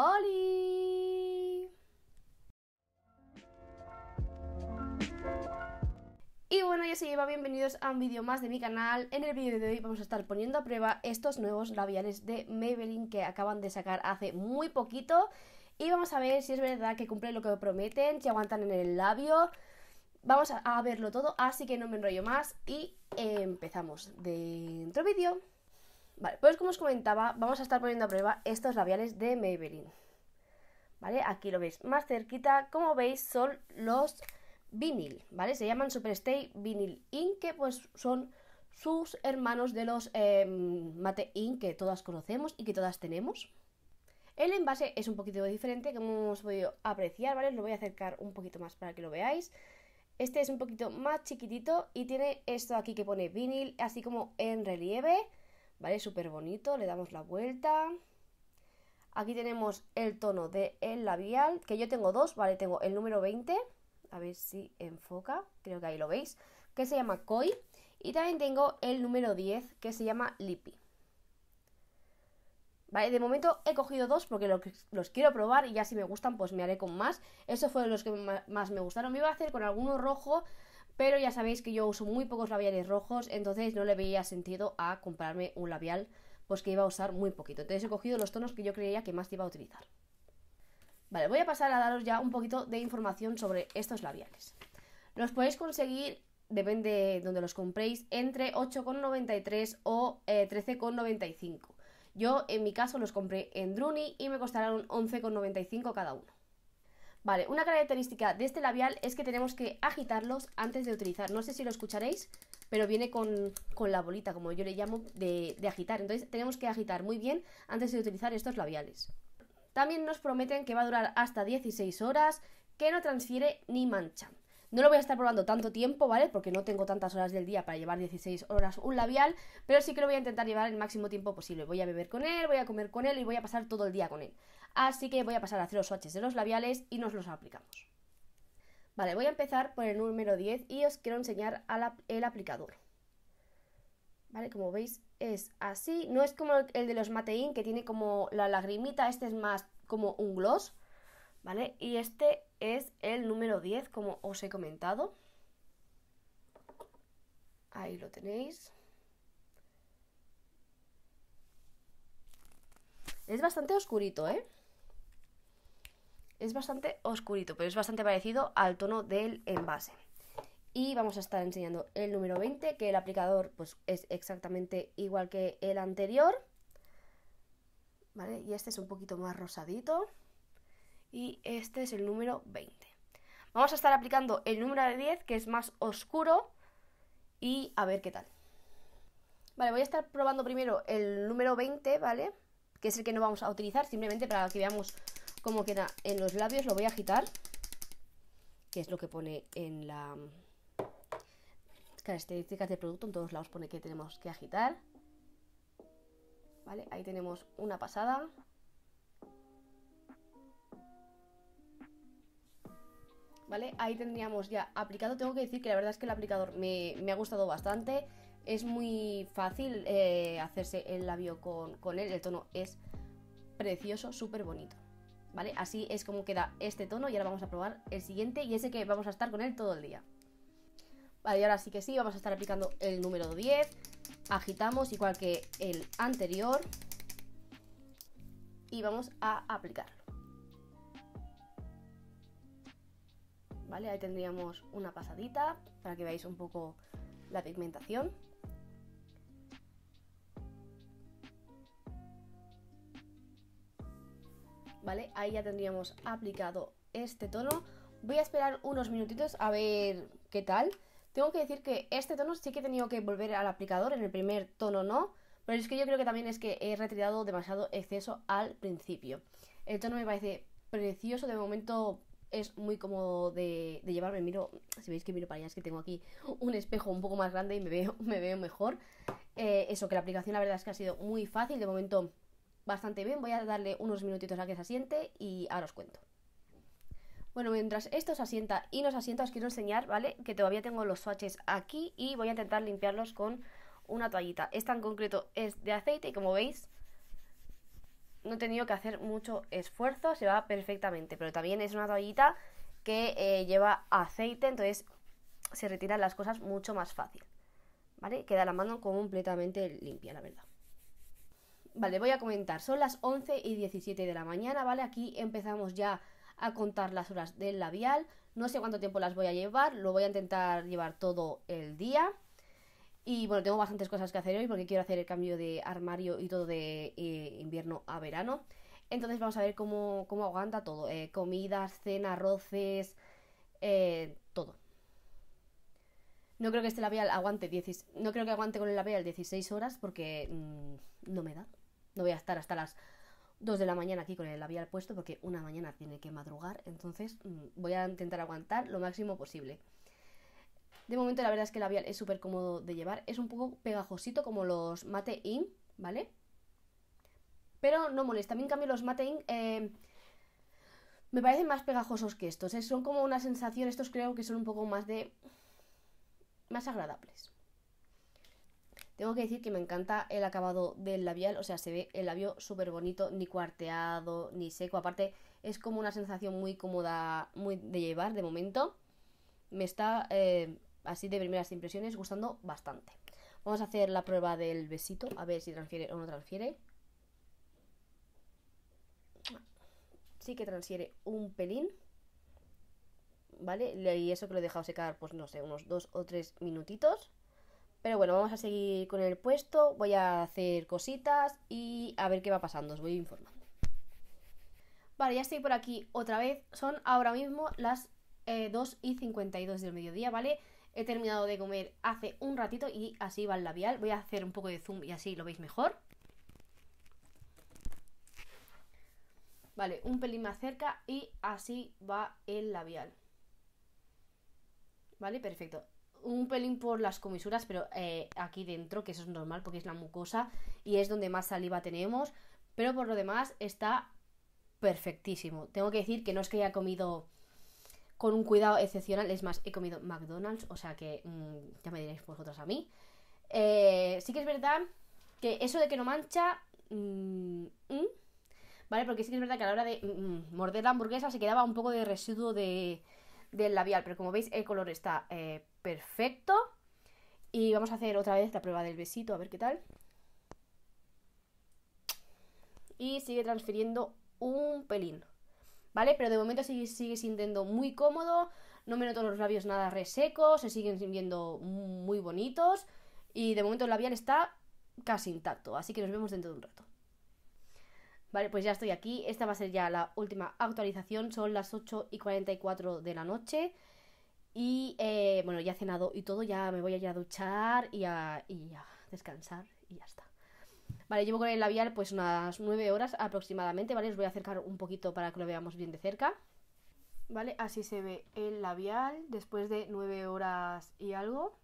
¡Holi! Y bueno, ya se lleva bienvenidos a un vídeo más de mi canal. En el vídeo de hoy vamos a estar poniendo a prueba estos nuevos labiales de Maybelline que acaban de sacar hace muy poquito. Y vamos a ver si es verdad que cumplen lo que prometen, si aguantan en el labio. Vamos a verlo todo, así que no me enrollo más y empezamos dentro vídeo. Vale, pues como os comentaba, vamos a estar poniendo a prueba estos labiales de Maybelline. ¿Vale? Aquí lo veis más cerquita. Como veis, son los vinil, ¿vale? Se llaman Superstay Vinyl Ink, que pues son sus hermanos de los em, Mate Ink que todas conocemos y que todas tenemos. El envase es un poquito diferente, como hemos podido apreciar, ¿vale? lo voy a acercar un poquito más para que lo veáis. Este es un poquito más chiquitito y tiene esto aquí que pone vinil, así como en relieve. ¿vale? Súper bonito, le damos la vuelta. Aquí tenemos el tono de el labial, que yo tengo dos, ¿vale? Tengo el número 20, a ver si enfoca, creo que ahí lo veis, que se llama Koi. Y también tengo el número 10, que se llama Lippy. ¿Vale? De momento he cogido dos porque los quiero probar y ya si me gustan pues me haré con más. Esos fueron los que más me gustaron. Me iba a hacer con alguno rojo, pero ya sabéis que yo uso muy pocos labiales rojos, entonces no le veía sentido a comprarme un labial pues que iba a usar muy poquito. Entonces he cogido los tonos que yo creía que más iba a utilizar. Vale, voy a pasar a daros ya un poquito de información sobre estos labiales. Los podéis conseguir, depende de donde los compréis, entre 8,93 o 13,95. Eh, yo en mi caso los compré en Druni y me costaron 11,95 cada uno. Vale, una característica de este labial es que tenemos que agitarlos antes de utilizar. No sé si lo escucharéis, pero viene con, la bolita, como yo le llamo, de, de agitar. Entonces tenemos que agitar muy bien antes de utilizar estos labiales. También nos prometen que va a durar hasta 16 horas, que no transfiere ni mancha. No lo voy a estar probando tanto tiempo, ¿vale? Porque no tengo tantas horas del día para llevar 16 horas un labial, pero sí que lo voy a intentar llevar el máximo tiempo posible. Voy a beber con él, voy a comer con él y voy a pasar todo el día con él. Así que voy a pasar a hacer los swatches de los labiales y nos los aplicamos. Vale, voy a empezar por el número 10 y os quiero enseñar el aplicador. ¿Vale? Como veis es así, no es como el de los Matein que tiene como la lagrimita, este es más como un gloss, ¿vale? Y este es el número 10, como os he comentado. Ahí lo tenéis. Es bastante oscurito, ¿eh? Es bastante oscurito, pero es bastante parecido al tono del envase. Y vamos a estar enseñando el número 20, que el aplicador pues, es exactamente igual que el anterior. ¿Vale? Y este es un poquito más rosadito y este es el número 20. Vamos a estar aplicando el número 10, que es más oscuro, y a ver qué tal. Vale, voy a estar probando primero el número 20, ¿vale? Que es el que no vamos a utilizar, simplemente para que veamos cómo queda en los labios. Lo voy a agitar, que es lo que pone en la características del producto. En todos lados pone que tenemos que agitar. Vale, ahí tenemos una pasada. ¿vale? Ahí tendríamos ya aplicado. Tengo que decir que la verdad es que el aplicador me, ha gustado bastante. Es muy fácil eh, hacerse el labio con, con él. El tono es precioso, súper bonito. ¿Vale? Así es como queda este tono y ahora vamos a probar el siguiente y ese que vamos a estar con él todo el día. Vale, y ahora sí que sí, vamos a estar aplicando el número 10. Agitamos igual que el anterior. Y vamos a aplicar. ¿vale? Ahí tendríamos una pasadita para que veáis un poco la pigmentación. ¿Vale? Ahí ya tendríamos aplicado este tono. Voy a esperar unos minutitos a ver qué tal. Tengo que decir que este tono sí que he tenido que volver al aplicador, en el primer tono no, pero es que yo creo que también es que he retirado demasiado exceso al principio. El tono me parece precioso, de momento es muy cómodo de, llevarme miro, si veis que miro para allá, es que tengo aquí un espejo un poco más grande y me veo, mejor. Eh, eso, que la aplicación la verdad es que ha sido muy fácil, de momento bastante bien. Voy a darle unos minutitos a que se asiente y ahora os cuento. Bueno, mientras esto se asienta y nos asienta, os quiero enseñar, ¿vale? Que todavía tengo los swatches aquí y voy a intentar limpiarlos con una toallita. Esta en concreto es de aceite y como veis no he tenido que hacer mucho esfuerzo, se va perfectamente, pero también es una toallita que eh, lleva aceite, entonces se retiran las cosas mucho más fácil, ¿vale? Queda la mano completamente limpia, la verdad. Vale, voy a comentar, son las 11 y 17 de la mañana, ¿vale? Aquí empezamos ya a contar las horas del labial, no sé cuánto tiempo las voy a llevar, lo voy a intentar llevar todo el día. Y bueno, tengo bastantes cosas que hacer hoy porque quiero hacer el cambio de armario y todo de eh, invierno a verano. Entonces vamos a ver cómo, aguanta todo. Comida, eh, comidas, cena, roces, eh, todo. No creo que este labial aguante no creo que aguante con el labial 16 horas porque mm, no me da. No voy a estar hasta las 2 de la mañana aquí con el labial puesto porque una mañana tiene que madrugar. Entonces mm, voy a intentar aguantar lo máximo posible. De momento la verdad es que el labial es súper cómodo de llevar. Es un poco pegajosito como los Mate In, ¿vale? Pero no molesta. A mí en cambio los Mate In eh, me parecen más pegajosos que estos. ¿eh? Son como una sensación, estos creo que son un poco más de... más agradables. Tengo que decir que me encanta el acabado del labial, o sea, se ve el labio súper bonito, ni cuarteado, ni seco. Aparte, es como una sensación muy cómoda, muy de llevar de momento. Me está eh, así de primeras impresiones, gustando bastante. Vamos a hacer la prueba del besito, a ver si transfiere o no transfiere. Sí que transfiere un pelín. ¿Vale? Y eso que lo he dejado secar, pues no sé, unos dos o tres minutitos. Pero bueno, vamos a seguir con el puesto. Voy a hacer cositas y a ver qué va pasando. Os voy informando. Vale, ya estoy por aquí otra vez. Son ahora mismo las 2 eh, y 52 del mediodía, ¿vale? He terminado de comer hace un ratito y así va el labial. Voy a hacer un poco de zoom y así lo veis mejor. Vale, un pelín más cerca y así va el labial. Vale, perfecto. Un pelín por las comisuras, pero eh, aquí dentro, que eso es normal porque es la mucosa y es donde más saliva tenemos. Pero por lo demás está perfectísimo. Tengo que decir que no es que haya comido con un cuidado excepcional. Es más, he comido McDonald's, o sea que mm, ya me diréis vosotras a mí. Eh, sí que es verdad que eso de que no mancha... Mm, mm, ¿Vale? Porque sí que es verdad que a la hora de morder la hamburguesa se quedaba un poco de residuo de, del labial. Pero como veis, el color está eh, perfecto. Y vamos a hacer otra vez la prueba del besito, a ver qué tal. Y sigue transfiriendo un pelín. ¿vale? Pero de momento sigue, sigue sintiendo muy cómodo, no me noto los labios nada resecos, se siguen sintiendo muy bonitos y de momento el labial está casi intacto, así que nos vemos dentro de un rato. Vale, pues ya estoy aquí, esta va a ser ya la última actualización, son las 8 y 44 de la noche. Y eh, bueno, ya he cenado y todo, ya me voy a ir a duchar y a, y a descansar y ya está. Vale, llevo con el labial pues unas 9 horas aproximadamente, ¿vale? Os voy a acercar un poquito para que lo veamos bien de cerca. Vale, así se ve el labial después de 9 horas y algo.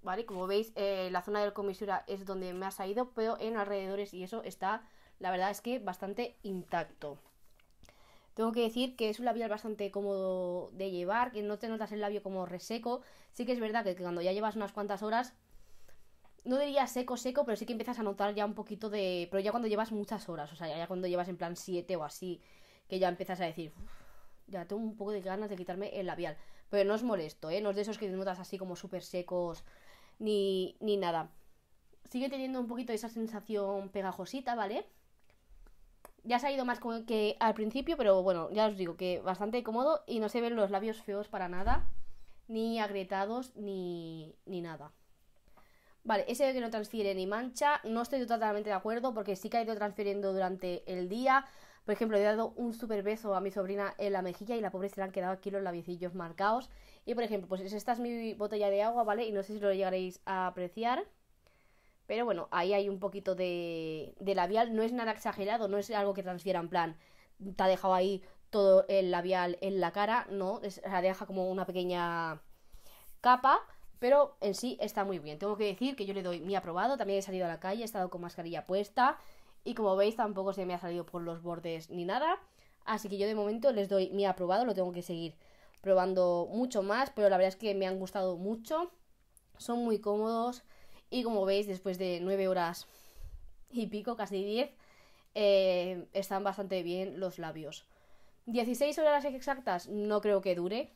Vale, como veis, eh, la zona de la comisura es donde me ha salido, pero en alrededores y eso está, la verdad es que bastante intacto. Tengo que decir que es un labial bastante cómodo de llevar, que no te notas el labio como reseco. Sí que es verdad que cuando ya llevas unas cuantas horas, no diría seco, seco, pero sí que empiezas a notar ya un poquito de. Pero ya cuando llevas muchas horas, o sea, ya cuando llevas en plan 7 o así, que ya empiezas a decir, ya tengo un poco de ganas de quitarme el labial. Pero no es molesto, ¿eh? No es de esos que te notas así como súper secos ni, ni nada. Sigue teniendo un poquito esa sensación pegajosita, ¿vale? Ya se ha ido más que al principio, pero bueno, ya os digo que bastante cómodo y no se ven los labios feos para nada, ni agrietados, ni, ni nada. Vale, ese que no transfiere ni mancha, no estoy totalmente de acuerdo porque sí que ha ido transfiriendo durante el día. Por ejemplo, he dado un super beso a mi sobrina en la mejilla y la pobre se le han quedado aquí los labiecillos marcados. Y por ejemplo, pues esta es mi botella de agua, ¿vale? Y no sé si lo llegaréis a apreciar. Pero bueno, ahí hay un poquito de, de labial. No es nada exagerado, no es algo que transfiera en plan. Te ha dejado ahí todo el labial en la cara, no. Es, o sea, deja como una pequeña capa pero en sí está muy bien. Tengo que decir que yo le doy mi aprobado, también he salido a la calle, he estado con mascarilla puesta y como veis tampoco se me ha salido por los bordes ni nada, así que yo de momento les doy mi aprobado, lo tengo que seguir probando mucho más, pero la verdad es que me han gustado mucho, son muy cómodos y como veis después de 9 horas y pico, casi 10, eh, están bastante bien los labios. 16 horas exactas no creo que dure,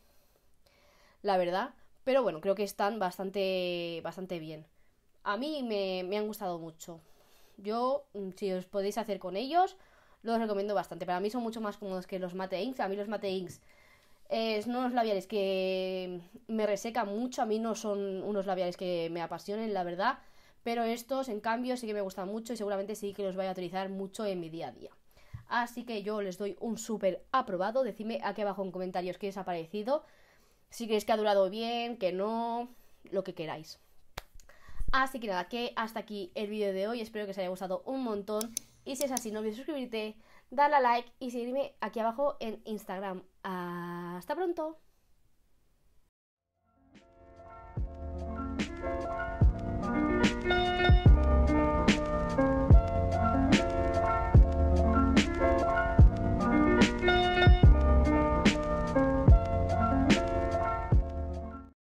la verdad. Pero bueno, creo que están bastante, bastante bien. A mí me, me han gustado mucho. Yo, mm, si os podéis hacer con ellos, los recomiendo bastante. Para mí son mucho más cómodos que los Mate Inks. A mí los Mate Inks no eh, son unos labiales que me resecan mucho. A mí no son unos labiales que me apasionen, la verdad. Pero estos, en cambio, sí que me gustan mucho y seguramente sí que los voy a utilizar mucho en mi día a día. Así que yo les doy un súper aprobado. Decidme aquí abajo en comentarios qué os ha parecido si creéis que ha durado bien, que no, lo que queráis. Así que nada, que hasta aquí el vídeo de hoy. Espero que os haya gustado un montón. Y si es así, no olvides suscribirte, darle a like y seguirme aquí abajo en Instagram. Hasta pronto.